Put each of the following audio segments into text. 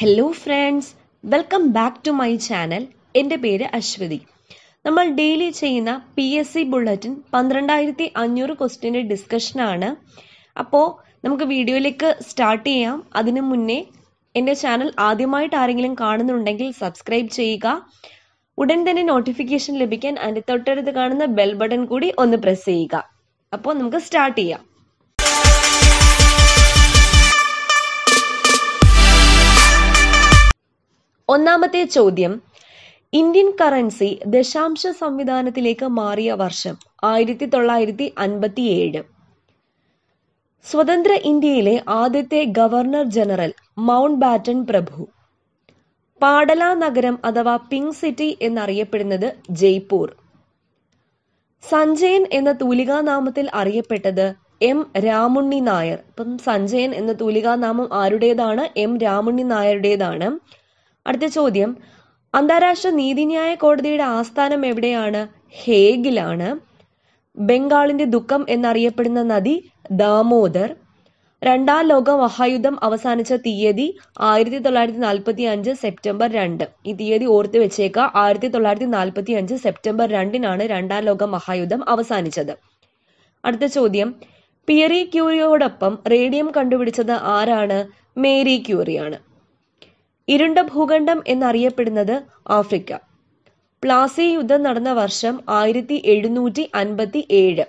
hello friends welcome back to my channel എൻ്റെ പേര് അശ്വതി നമ്മൾ ഡെയിലി ചെയ്യുന്ന പി എസ് സി ബുള്ളറ്റിൻ പന്ത്രണ്ടായിരത്തി അഞ്ഞൂറ് ക്വസ്റ്റ്യൻ്റെ ഡിസ്കഷനാണ് അപ്പോൾ നമുക്ക് വീഡിയോയിലേക്ക് സ്റ്റാർട്ട് ചെയ്യാം അതിനു മുന്നേ എൻ്റെ ചാനൽ ആദ്യമായിട്ട് ആരെങ്കിലും കാണുന്നുണ്ടെങ്കിൽ സബ്സ്ക്രൈബ് ചെയ്യുക ഉടൻ തന്നെ നോട്ടിഫിക്കേഷൻ ലഭിക്കാൻ അതിൻ്റെ തൊട്ടടുത്ത് കാണുന്ന ബെൽ ബട്ടൺ കൂടി ഒന്ന് പ്രസ് ചെയ്യുക അപ്പോൾ നമുക്ക് സ്റ്റാർട്ട് ചെയ്യാം ഒന്നാമത്തെ ചോദ്യം ഇന്ത്യൻ കറൻസി ദശാംശ സംവിധാനത്തിലേക്ക് മാറിയ വർഷം ആയിരത്തി തൊള്ളായിരത്തി അൻപത്തിയേഴ് സ്വതന്ത്ര ഇന്ത്യയിലെ ആദ്യത്തെ ഗവർണർ ജനറൽ മൗണ്ട് ബാറ്റൺ പ്രഭു പാടല നഗരം അഥവാ പിങ്ക് സിറ്റി എന്നറിയപ്പെടുന്നത് ജയ്പൂർ സഞ്ജയൻ എന്ന തൂലികാനാമത്തിൽ അറിയപ്പെട്ടത് എം രാമുണ്ണി നായർ ഇപ്പം സഞ്ജയൻ എന്ന തൂലികാനാമം ആരുടേതാണ് എം രാമുണ്ണി നായരുടേതാണ് അടുത്ത ചോദ്യം അന്താരാഷ്ട്ര നീതിന്യായ കോടതിയുടെ ആസ്ഥാനം എവിടെയാണ് ഹേഗിലാണ് ബംഗാളിന്റെ ദുഃഖം എന്നറിയപ്പെടുന്ന നദി ദാമോദർ രണ്ടാം ലോക മഹായുദ്ധം അവസാനിച്ച തീയതി ആയിരത്തി തൊള്ളായിരത്തി നാൽപ്പത്തി അഞ്ച് സെപ്റ്റംബർ രണ്ട് ഈ തീയതി ഓർത്ത് വെച്ചേക്കുക ആയിരത്തി തൊള്ളായിരത്തി നാൽപ്പത്തി അഞ്ച് സെപ്റ്റംബർ രണ്ടിനാണ് രണ്ടാം ലോക മഹായുദ്ധം അവസാനിച്ചത് അടുത്ത ചോദ്യം പിയറി ക്യൂറിയോടൊപ്പം റേഡിയം കണ്ടുപിടിച്ചത് ആരാണ് മേരി ക്യൂറിയാണ് ഇരുണ്ട ഭൂഖണ്ഡം എന്നറിയപ്പെടുന്നത് ആഫ്രിക്ക പ്ലാസി യുദ്ധം നടന്ന വർഷം ആയിരത്തി എഴുന്നൂറ്റി അൻപത്തി ഏഴ്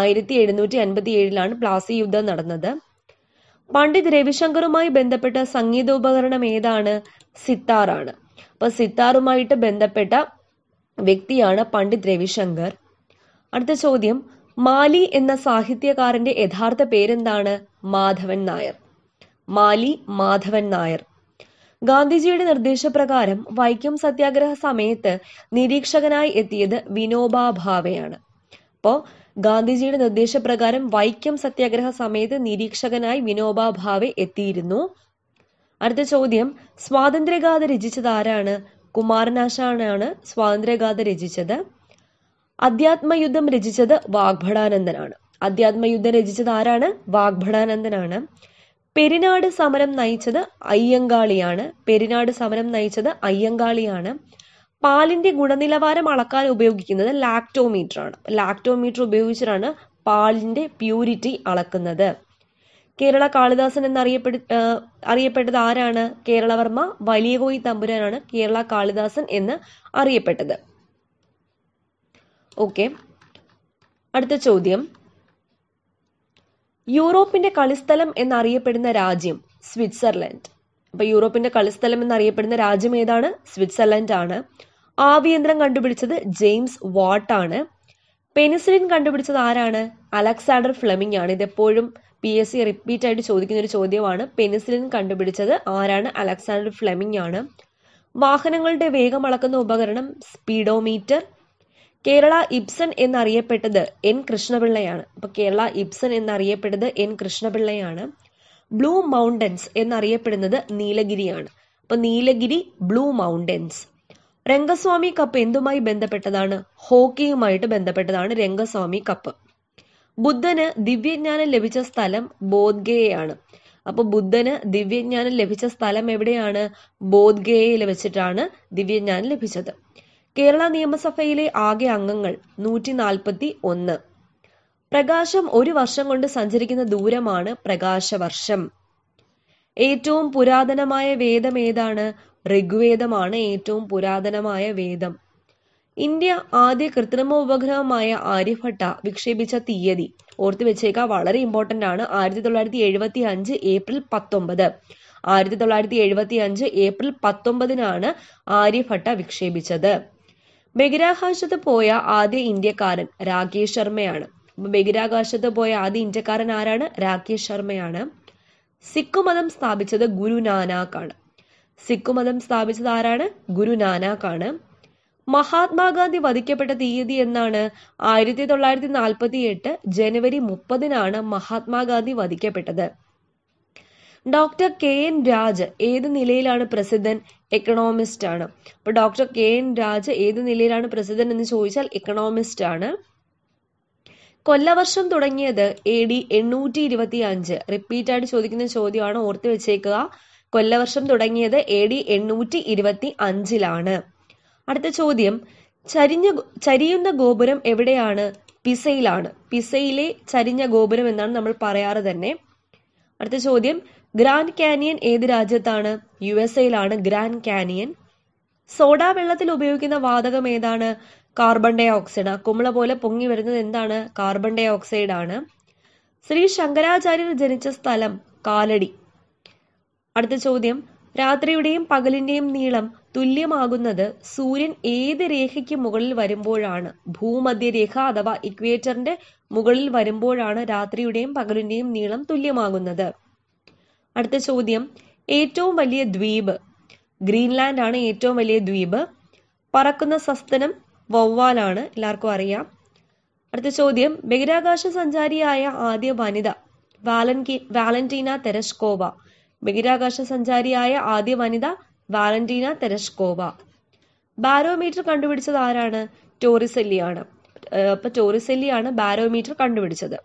ആയിരത്തി എഴുന്നൂറ്റി അൻപത്തി ഏഴിലാണ് പ്ലാസി യുദ്ധം നടന്നത് പണ്ഡിത് രവിശങ്കറുമായി ബന്ധപ്പെട്ട സംഗീതോപകരണം ഏതാണ് സിത്താറാണ് അപ്പൊ സിത്താറുമായിട്ട് ബന്ധപ്പെട്ട വ്യക്തിയാണ് പണ്ഡിത് രവിശങ്കർ അടുത്ത ചോദ്യം മാലി എന്ന സാഹിത്യകാരന്റെ യഥാർത്ഥ പേരെന്താണ് മാധവൻ നായർ മാലി മാധവൻ നായർ ഗാന്ധിജിയുടെ നിർദ്ദേശപ്രകാരം വൈക്കം സത്യാഗ്രഹ സമയത്ത് നിരീക്ഷകനായി എത്തിയത് വിനോബാ ഭാവയാണ് അപ്പോ ഗാന്ധിജിയുടെ നിർദ്ദേശപ്രകാരം വൈക്കം സത്യാഗ്രഹ സമയത്ത് നിരീക്ഷകനായി വിനോബാ ഭാവെ എത്തിയിരുന്നു അടുത്ത ചോദ്യം സ്വാതന്ത്ര്യഗാഥ രചിച്ചത് ആരാണ് കുമാരനാശാനാണ് സ്വാതന്ത്ര്യഗാഥ രചിച്ചത് അധ്യാത്മയുദ്ധം രചിച്ചത് വാഗ്ഭടാനന്ദനാണ് അധ്യാത്മയുദ്ധം രചിച്ചത് ആരാണ് വാഗ്ഭടാനന്ദനാണ് പെരിനാട് സമരം നയിച്ചത് അയ്യങ്കാളിയാണ് പെരിനാട് സമരം നയിച്ചത് അയ്യങ്കാളിയാണ് പാലിന്റെ ഗുണനിലവാരം അളക്കാൻ ഉപയോഗിക്കുന്നത് ലാക്ടോമീറ്റർ ആണ് ലാക്ടോമീറ്റർ ഉപയോഗിച്ചിട്ടാണ് പാലിന്റെ പ്യൂരിറ്റി അളക്കുന്നത് കേരള കാളിദാസൻ എന്നറിയപ്പെടു അറിയപ്പെട്ടത് ആരാണ് കേരളവർമ്മ വലിയകോയി തമ്പുരാനാണ് കേരള കാളിദാസൻ എന്ന് അറിയപ്പെട്ടത് ഓക്കെ അടുത്ത ചോദ്യം യൂറോപ്പിന്റെ കളിസ്ഥലം എന്നറിയപ്പെടുന്ന രാജ്യം സ്വിറ്റ്സർലൻഡ് അപ്പൊ യൂറോപ്പിന്റെ കളിസ്ഥലം എന്നറിയപ്പെടുന്ന രാജ്യം ഏതാണ് സ്വിറ്റ്സർലൻഡ് ആണ് ആവിയന്ത്രം കണ്ടുപിടിച്ചത് ജെയിംസ് വാട്ട് ആണ് പെനിസിലിൻ കണ്ടുപിടിച്ചത് ആരാണ് അലക്സാണ്ടർ ഫ്ലെമിംഗ് ആണ് ഇതെപ്പോഴും പി എസ് സി റിപ്പീറ്റ് ആയിട്ട് ചോദിക്കുന്ന ഒരു ചോദ്യമാണ് പെനിസിലിൻ കണ്ടുപിടിച്ചത് ആരാണ് അലക്സാണ്ടർ ഫ്ലെമിംഗ് ആണ് വാഹനങ്ങളുടെ വേഗം അളക്കുന്ന ഉപകരണം സ്പീഡോമീറ്റർ കേരള ഇബ്സൺ എന്നറിയപ്പെട്ടത് എൻ കൃഷ്ണപിള്ളയാണ് അപ്പൊ കേരള ഇബ്സൺ എന്നറിയപ്പെട്ടത് എൻ കൃഷ്ണപിള്ളയാണ് ബ്ലൂ മൗണ്ടൻസ് എന്നറിയപ്പെടുന്നത് നീലഗിരിയാണ് അപ്പൊ Nilgiri blue mountains Rangaswamy cup എന്തുമായി ബന്ധപ്പെട്ടതാണ് ഹോക്കിയുമായിട്ട് ബന്ധപ്പെട്ടതാണ് രംഗസ്വാമി കപ്പ് ബുദ്ധന് ദിവ്യജ്ഞാനം ലഭിച്ച സ്ഥലം ബോധ്ഗയയാണ് അപ്പൊ ബുദ്ധന് ദിവ്യജ്ഞാനം ലഭിച്ച സ്ഥലം എവിടെയാണ് ബോധ്ഗയയിൽ വെച്ചിട്ടാണ് ദിവ്യജ്ഞാനം ലഭിച്ചത് കേരള നിയമസഭയിലെ ആകെ അംഗങ്ങൾ നൂറ്റി നാൽപ്പത്തി ഒന്ന് പ്രകാശം ഒരു വർഷം കൊണ്ട് സഞ്ചരിക്കുന്ന ദൂരമാണ് പ്രകാശവർഷം ഏറ്റവും പുരാതനമായ വേദം ഏതാണ് ഋഗ്വേദമാണ് ഏറ്റവും പുരാതനമായ വേദം ഇന്ത്യ ആദ്യ കൃത്രിമ ഉപഗ്രഹമായ ആര്യഭട്ട വിക്ഷേപിച്ച തീയതി ഓർത്തു വെച്ചേക്കാ വളരെ ഇമ്പോർട്ടന്റ് ആണ് ആയിരത്തി തൊള്ളായിരത്തി എഴുപത്തി അഞ്ച് ഏപ്രിൽ പത്തൊമ്പത് ആയിരത്തി തൊള്ളായിരത്തി എഴുപത്തി അഞ്ച് ഏപ്രിൽ പത്തൊമ്പതിനാണ് ആര്യഭട്ട വിക്ഷേപിച്ചത് ബഹിരാകാശത്ത് പോയ ആദ്യ ഇന്ത്യക്കാരൻ രാകേഷ് ശർമ്മയാണ് ബഹിരാകാശത്ത് പോയ ആദ്യ ഇന്ത്യക്കാരൻ ആരാണ് രാകേഷ് ശർമ്മയാണ് സിഖ് മതം സ്ഥാപിച്ചത് ഗുരു ആണ് സിഖ് മതം സ്ഥാപിച്ചത് ആരാണ് ഗുരു ആണ് മഹാത്മാഗാന്ധി വധിക്കപ്പെട്ട തീയതി എന്നാണ് ആയിരത്തി തൊള്ളായിരത്തി നാൽപ്പത്തി എട്ട് ജനുവരി മുപ്പതിനാണ് മഹാത്മാഗാന്ധി വധിക്കപ്പെട്ടത് ഡോക്ടർ കെ എൻ രാജ് ഏത് നിലയിലാണ് പ്രസിദ്ധൻ എക്കണോമിസ്റ്റ് ആണ് അപ്പോൾ ഡോക്ടർ കെ എൻ രാജ് ഏത് നിലയിലാണ് പ്രസിദ്ധൻ എന്ന് ചോദിച്ചാൽ എക്കണോമിസ്റ്റ് ആണ് കൊല്ലവർഷം തുടങ്ങിയത് എ ഡി എണ്ണൂറ്റി ഇരുപത്തി അഞ്ച് റിപ്പീറ്റ് ആയിട്ട് ചോദിക്കുന്ന ചോദ്യമാണ് ഓർത്ത് വെച്ചേക്കുക കൊല്ലവർഷം തുടങ്ങിയത് എ ഡി എണ്ണൂറ്റി ഇരുപത്തി അഞ്ചിലാണ് അടുത്ത ചോദ്യം ചരിഞ്ഞ ചരിയുന്ന ഗോപുരം എവിടെയാണ് പിസയിലാണ് പിസയിലെ ചരിഞ്ഞ ഗോപുരം എന്നാണ് നമ്മൾ പറയാറ് തന്നെ അടുത്ത ചോദ്യം ഗ്രാൻഡ് കാനിയൻ ഏത് രാജ്യത്താണ് യു എസ് എയിലാണ് ഗ്രാൻഡ് കാനിയൻ സോഡാ വെള്ളത്തിൽ ഉപയോഗിക്കുന്ന വാതകം ഏതാണ് കാർബൺ ഡൈ ഓക്സൈഡ് കുമ്പള പോലെ പൊങ്ങി വരുന്നത് എന്താണ് കാർബൺ ഡൈ ഓക്സൈഡ് ആണ് ശ്രീ ശങ്കരാചാര്യർ ജനിച്ച സ്ഥലം കാലടി അടുത്ത ചോദ്യം രാത്രിയുടെയും പകലിന്റെയും നീളം തുല്യമാകുന്നത് സൂര്യൻ ഏത് രേഖയ്ക്ക് മുകളിൽ വരുമ്പോഴാണ് ഭൂമധ്യരേഖ അഥവാ ഇക്വേറ്ററിന്റെ മുകളിൽ വരുമ്പോഴാണ് രാത്രിയുടെയും പകലിന്റെയും നീളം തുല്യമാകുന്നത് അടുത്ത ചോദ്യം ഏറ്റവും വലിയ ദ്വീപ് ഗ്രീൻലാൻഡ് ആണ് ഏറ്റവും വലിയ ദ്വീപ് പറക്കുന്ന സസ്തനം വവ്വാലാണ് എല്ലാവർക്കും അറിയാം അടുത്ത ചോദ്യം ബഹിരാകാശ സഞ്ചാരിയായ ആദ്യ വനിത വാലൻകി വാലന്റീന തെരസ്കോവ ബഹിരാകാശ സഞ്ചാരിയായ ആദ്യ വനിത വാലന്റീന തെരസ്കോവ ബാരോമീറ്റർ കണ്ടുപിടിച്ചത് ആരാണ് ടോറിസെല്ലിയാണ് അപ്പൊ ടോറിസെല്ലിയാണ് ബാരോമീറ്റർ കണ്ടുപിടിച്ചത്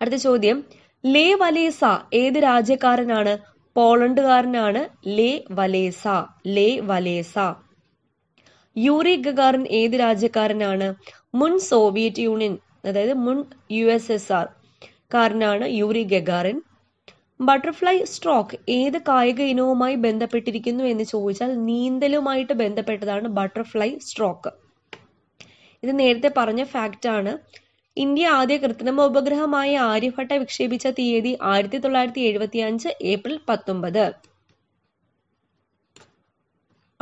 അടുത്ത ചോദ്യം ലേ വലേസ ഏത് രാജ്യക്കാരനാണ് പോളണ്ടുകാരനാണ് ലേ വലേസ ലേ വലേസ യൂറി ഗഗാറിൻ ഏത് രാജ്യക്കാരനാണ് മുൻ സോവിയറ്റ് യൂണിയൻ അതായത് മുൻ യു എസ് എസ് ആർ കാരനാണ് യൂറി ഗഗാറിൻ ബട്ടർഫ്ലൈ സ്ട്രോക്ക് ഏത് കായിക ഇനവുമായി ബന്ധപ്പെട്ടിരിക്കുന്നു എന്ന് ചോദിച്ചാൽ നീന്തലുമായിട്ട് ബന്ധപ്പെട്ടതാണ് ബട്ടർഫ്ലൈ സ്ട്രോക്ക് ഇത് നേരത്തെ പറഞ്ഞ ഫാക്റ്റ് ആണ് ഇന്ത്യ ആദ്യ കൃത്രിമ ഉപഗ്രഹമായ ആര്യഭട്ട വിക്ഷേപിച്ച തീയതി ആയിരത്തി തൊള്ളായിരത്തി എഴുപത്തി അഞ്ച് ഏപ്രിൽ പത്തൊമ്പത്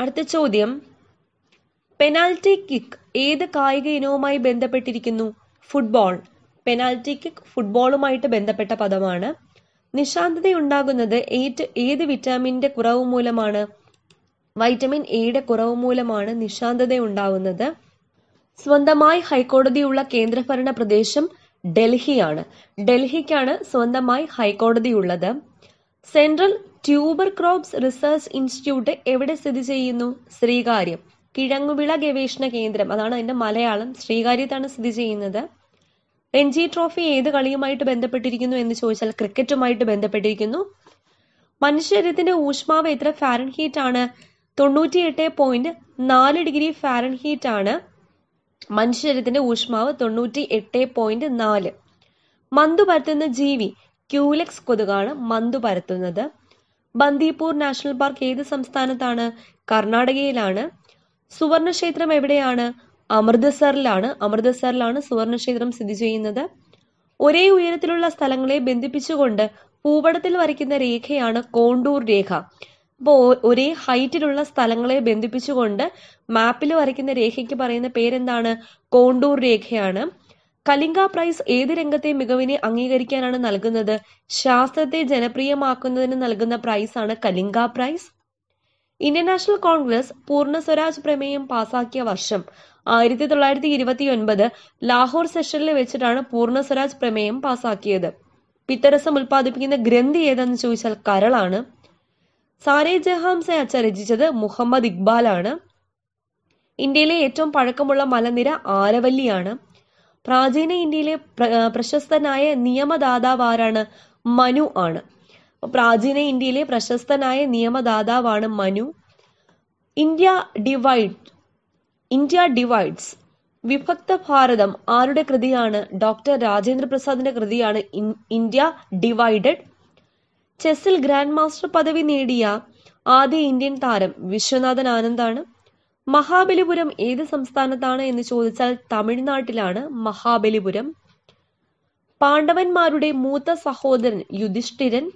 അടുത്ത ചോദ്യം പെനാൽറ്റി കിക്ക് ഏത് കായിക ഇനവുമായി ബന്ധപ്പെട്ടിരിക്കുന്നു ഫുട്ബോൾ പെനാൽറ്റി കിക്ക് ഫുട്ബോളുമായിട്ട് ബന്ധപ്പെട്ട പദമാണ് നിശാന്തത ഉണ്ടാകുന്നത് ഏറ്റ് ഏത് വിറ്റാമിൻ്റെ കുറവ് മൂലമാണ് വൈറ്റമിൻ എയുടെ കുറവ് മൂലമാണ് നിശാന്തത ഉണ്ടാകുന്നത് സ്വന്തമായി ഹൈക്കോടതിയുള്ള കേന്ദ്രഭരണ പ്രദേശം ഡൽഹിയാണ് ഡൽഹിക്കാണ് സ്വന്തമായി ഹൈക്കോടതിയുള്ളത് Central Tuber Crops Research Institute എവിടെ സ്ഥിതി ചെയ്യുന്നു ശ്രീകാര്യം കിഴങ്ങുവിള ഗവേഷണ കേന്ദ്രം അതാണ് അതിന്റെ മലയാളം ശ്രീകാര്യത്താണ് സ്ഥിതി ചെയ്യുന്നത് രഞ്ജി ട്രോഫി ഏത് കളിയുമായിട്ട് ബന്ധപ്പെട്ടിരിക്കുന്നു എന്ന് ചോദിച്ചാൽ ക്രിക്കറ്റുമായിട്ട് ബന്ധപ്പെട്ടിരിക്കുന്നു മനുഷ്യരത്തിന്റെ ഊഷ്മാവ് എത്ര ഫാരൻഹീറ്റ് ആണ് തൊണ്ണൂറ്റിയെട്ട് പോയിന്റ് നാല് ഡിഗ്രി ഫാരൻഹീറ്റ് ആണ് മനുഷ്യരത്തിന്റെ ഊഷ്മാവ് തൊണ്ണൂറ്റി എട്ട് പോയിന്റ് നാല് മന്തു പരത്തുന്ന ജീവി ക്യൂലെക്സ് കൊതുകാണ് മന്തു പരത്തുന്നത് ബന്ദിപ്പൂർ നാഷണൽ പാർക്ക് ഏത് സംസ്ഥാനത്താണ് കർണാടകയിലാണ് സുവർണക്ഷേത്രം എവിടെയാണ് അമൃത്സറിലാണ് അമൃത്സറിലാണ് സുവർണക്ഷേത്രം സ്ഥിതി ചെയ്യുന്നത് ഒരേ ഉയരത്തിലുള്ള സ്ഥലങ്ങളെ ബന്ധിപ്പിച്ചുകൊണ്ട് പൂവടത്തിൽ വരയ്ക്കുന്ന രേഖയാണ് കോണ്ടൂർ രേഖ അപ്പോൾ ഒരേ ഹൈറ്റിലുള്ള സ്ഥലങ്ങളെ ബന്ധിപ്പിച്ചുകൊണ്ട് മാപ്പിൽ വരയ്ക്കുന്ന രേഖയ്ക്ക് പറയുന്ന പേരെന്താണ് കോണ്ടൂർ രേഖയാണ് കലിംഗ പ്രൈസ് ഏത് രംഗത്തെ മികവിനെ അംഗീകരിക്കാനാണ് നൽകുന്നത് ശാസ്ത്രത്തെ ജനപ്രിയമാക്കുന്നതിന് നൽകുന്ന പ്രൈസാണ് Kalinga prize Indian National Congress Purna Swaraj പ്രമേയം പാസാക്കിയ വർഷം ആയിരത്തി തൊള്ളായിരത്തി ഇരുപത്തി ഒൻപത് ലാഹോർ സെഷനിൽ വെച്ചിട്ടാണ് പൂർണ്ണ സ്വരാജ് പ്രമേയം പാസാക്കിയത് പിത്തരസം ഉൽപ്പാദിപ്പിക്കുന്ന ഗ്രന്ഥി ഏതെന്ന് ചോദിച്ചാൽ കരളാണ് സാരേ ജഹാംസ അച്ഛ രചിച്ചത് മുഹമ്മദ് ഇക്ബാലാണ് ഇന്ത്യയിലെ ഏറ്റവും പഴക്കമുള്ള മലനിര ആരവല്ലിയാണ് പ്രാചീന ഇന്ത്യയിലെ പ്രശസ്തനായ നിയമദാതാവ് ആരാണ് മനു ആണ് പ്രാചീന ഇന്ത്യയിലെ പ്രശസ്തനായ നിയമദാതാവാണ് Manu India divide India divides വിഭക്ത ഭാരതം ആരുടെ കൃതിയാണ് ഡോക്ടർ രാജേന്ദ്ര പ്രസാദിന്റെ കൃതിയാണ് ഇന്ത്യ ഡിവൈഡഡ് ചെസ്സിൽ ഗ്രാൻഡ് മാസ്റ്റർ പദവി നേടിയ ആദ്യ ഇന്ത്യൻ താരം വിശ്വനാഥൻ ആനന്ദാണ് മഹാബലിപുരം ഏത് സംസ്ഥാനത്താണ് എന്ന് ചോദിച്ചാൽ തമിഴ്നാട്ടിലാണ് മഹാബലിപുരം പാണ്ഡവന്മാരുടെ മൂത്ത സഹോദരൻ യുധിഷ്ഠിരൻ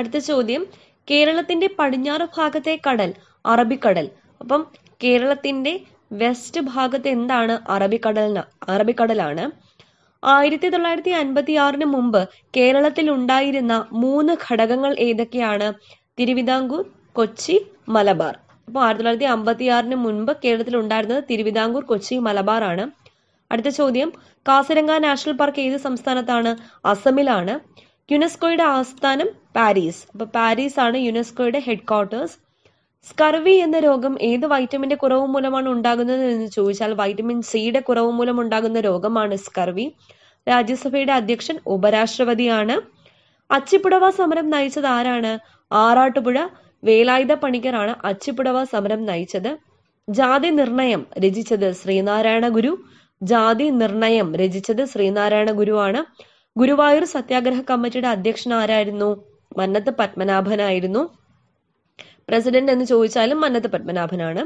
അടുത്ത ചോദ്യം കേരളത്തിന്റെ പടിഞ്ഞാറ് ഭാഗത്തെ കടൽ അറബിക്കടൽ അപ്പം കേരളത്തിന്റെ വെസ്റ്റ് ഭാഗത്ത് എന്താണ് അറബിക്കടൽ അറബിക്കടലാണ് ആയിരത്തി തൊള്ളായിരത്തി അൻപത്തി ആറിന് മുമ്പ് കേരളത്തിൽ ഉണ്ടായിരുന്ന മൂന്ന് ഘടകങ്ങൾ ഏതൊക്കെയാണ് തിരുവിതാംകൂർ കൊച്ചി മലബാർ അപ്പോൾ ആയിരത്തി തൊള്ളായിരത്തി അമ്പത്തി ആറിന് മുൻപ് കേരളത്തിൽ ഉണ്ടായിരുന്നത് തിരുവിതാംകൂർ കൊച്ചി മലബാർ ആണ് അടുത്ത ചോദ്യം കാസിരംഗ നാഷണൽ പാർക്ക് ഏത് സംസ്ഥാനത്താണ് അസമിലാണ് യുനെസ്കോയുടെ ആസ്ഥാനം പാരീസ് അപ്പോൾ പാരീസ് ആണ് യുനെസ്കോയുടെ ഹെഡ് ക്വാർട്ടേഴ്സ് സ്കർവി എന്ന രോഗം ഏത് വൈറ്റമിന്റെ കുറവ് മൂലമാണ് ഉണ്ടാകുന്നത് എന്ന് ചോദിച്ചാൽ വൈറ്റമിൻ സിയുടെ കുറവ് മൂലം ഉണ്ടാകുന്ന രോഗമാണ് സ്കർവി രാജ്യസഭയുടെ അധ്യക്ഷൻ ഉപരാഷ്ട്രപതിയാണ് അച്ചിപ്പുടവ സമരം നയിച്ചത് ആരാണ് ആറാട്ടുപുഴ വേലായുധ പണിക്കറാണ് അച്ചിപ്പുടവ സമരം നയിച്ചത് ജാതി നിർണയം രചിച്ചത് ശ്രീനാരായണ ഗുരു ജാതി നിർണയം രചിച്ചത് ശ്രീനാരായണ ഗുരുവാണ് ഗുരുവായൂർ സത്യാഗ്രഹ കമ്മിറ്റിയുടെ അധ്യക്ഷൻ ആരായിരുന്നു മന്നത്ത് പത്മനാഭനായിരുന്നു പ്രസിഡന്റ് എന്ന് ചോദിച്ചാലും മന്നത്ത് പത്മനാഭനാണ്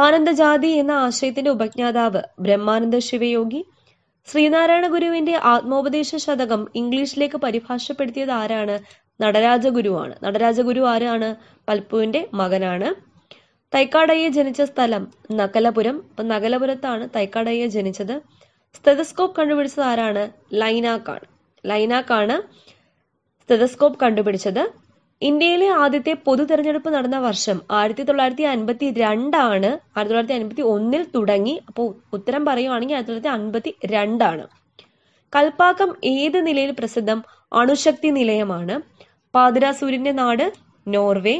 ആനന്ദജാതി എന്ന ആശയത്തിന്റെ ഉപജ്ഞാതാവ് ബ്രഹ്മാനന്ദ ശിവയോഗി ശ്രീനാരായണ ഗുരുവിന്റെ ആത്മോപദേശ ശതകം ഇംഗ്ലീഷിലേക്ക് പരിഭാഷപ്പെടുത്തിയത് ആരാണ് നടരാജഗുരുവാണ് നടരാജഗുരു ആരാണ് പൽപ്പുവിന്റെ മകനാണ് തൈക്കാടയ്യ ജനിച്ച സ്ഥലം നകലപുരം അപ്പൊ നകലപുരത്താണ് തൈക്കാടയ്യ ജനിച്ചത് സ്തെതസ്കോപ്പ് കണ്ടുപിടിച്ചത് ആരാണ് ലൈനാക്കാണ് ലൈനാക്കാണ് സ്തെതസ്കോപ്പ് കണ്ടുപിടിച്ചത് ഇന്ത്യയിലെ ആദ്യത്തെ പൊതു തെരഞ്ഞെടുപ്പ് നടന്ന വർഷം ആയിരത്തി തൊള്ളായിരത്തി അൻപത്തി രണ്ടാണ് ആയിരത്തി തൊള്ളായിരത്തി അൻപത്തി ഒന്നിൽ തുടങ്ങി അപ്പോൾ ഉത്തരം പറയുവാണെങ്കിൽ ആയിരത്തി തൊള്ളായിരത്തി അൻപത്തി രണ്ടാണ് കൽപ്പാക്കം ഏത് നിലയിൽ പ്രസിദ്ധം അണുശക്തി നിലയമാണ് പാതിരാസൂര്യന്റെ നാട് നോർവേ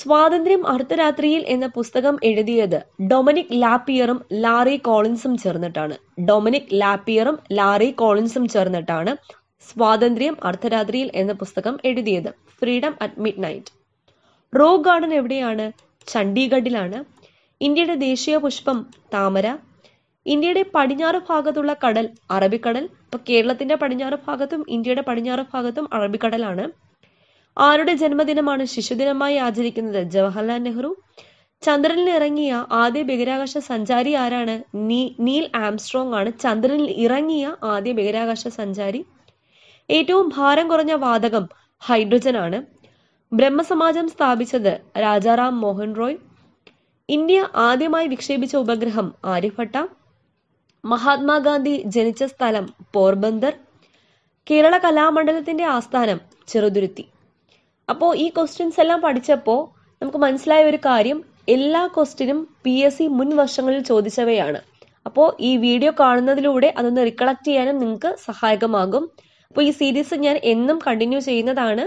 സ്വാതന്ത്ര്യം അർദ്ധരാത്രിയിൽ എന്ന പുസ്തകം എഴുതിയത് ഡൊമിനിക് ലാപ്പിയറും ലാറി കോളിൻസും ചേർന്നിട്ടാണ് ഡൊമിനിക് ലാപ്പിയറും ലാറി കോളിൻസും ചേർന്നിട്ടാണ് സ്വാതന്ത്ര്യം അർദ്ധരാത്രിയിൽ എന്ന പുസ്തകം എഴുതിയത് freedom at midnight rose garden എവിടെയാണ് ചണ്ഡീഗഡിലാണ് ഇന്ത്യയുടെ ദേശീയ പുഷ്പം താമര ഇന്ത്യയുടെ പടിഞ്ഞാറ് ഭാഗത്തുള്ള കടൽ അറബിക്കടൽ ഇപ്പൊ കേരളത്തിന്റെ പടിഞ്ഞാറ് ഭാഗത്തും ഇന്ത്യയുടെ പടിഞ്ഞാറ് ഭാഗത്തും അറബിക്കടലാണ് ആരുടെ ജന്മദിനമാണ് ശിശുദിനമായി ആചരിക്കുന്നത് ജവഹർലാൽ നെഹ്റു ചന്ദ്രനിൽ ഇറങ്ങിയ ആദ്യ ബഹിരാകാശ സഞ്ചാരി ആരാണ് നീ നീൽ ആംസ്ട്രോങ് ആണ് ചന്ദ്രനിൽ ഇറങ്ങിയ ആദ്യ ബഹിരാകാശ സഞ്ചാരി ഏറ്റവും ഭാരം കുറഞ്ഞ വാതകം ഹൈഡ്രജൻ ആണ് ബ്രഹ്മസമാജം സ്ഥാപിച്ചത് രാജാറാം മോഹൻ റോയ് ഇന്ത്യ ആദ്യമായി വിക്ഷേപിച്ച ഉപഗ്രഹം ആര്യഭട്ട മഹാത്മാഗാന്ധി ജനിച്ച സ്ഥലം പോർബന്ദർ കേരള കലാമണ്ഡലത്തിന്റെ ആസ്ഥാനം ചെറുതുരുത്തി അപ്പോൾ ഈ ക്വസ്റ്റ്യൻസ് എല്ലാം പഠിച്ചപ്പോൾ നമുക്ക് മനസ്സിലായ ഒരു കാര്യം എല്ലാ ക്വസ്റ്റ്യനും പി എസ് സി മുൻ വർഷങ്ങളിൽ ചോദിച്ചവയാണ് അപ്പോൾ ഈ വീഡിയോ കാണുന്നതിലൂടെ അതൊന്ന് റിക്കളക്ട് ചെയ്യാനും നിങ്ങൾക്ക് സഹായകമാകും അപ്പോൾ ഈ സീരീസ് ഞാൻ എന്നും കണ്ടിന്യൂ ചെയ്യുന്നതാണ്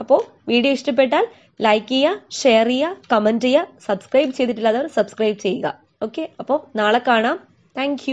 അപ്പോൾ വീഡിയോ ഇഷ്ടപ്പെട്ടാൽ ലൈക്ക് ചെയ്യുക ഷെയർ ചെയ്യുക കമൻറ്റ് ചെയ്യുക സബ്സ്ക്രൈബ് ചെയ്തിട്ടില്ലാത്തവർ സബ്സ്ക്രൈബ് ചെയ്യുക ഓക്കെ അപ്പോൾ നാളെ കാണാം താങ്ക്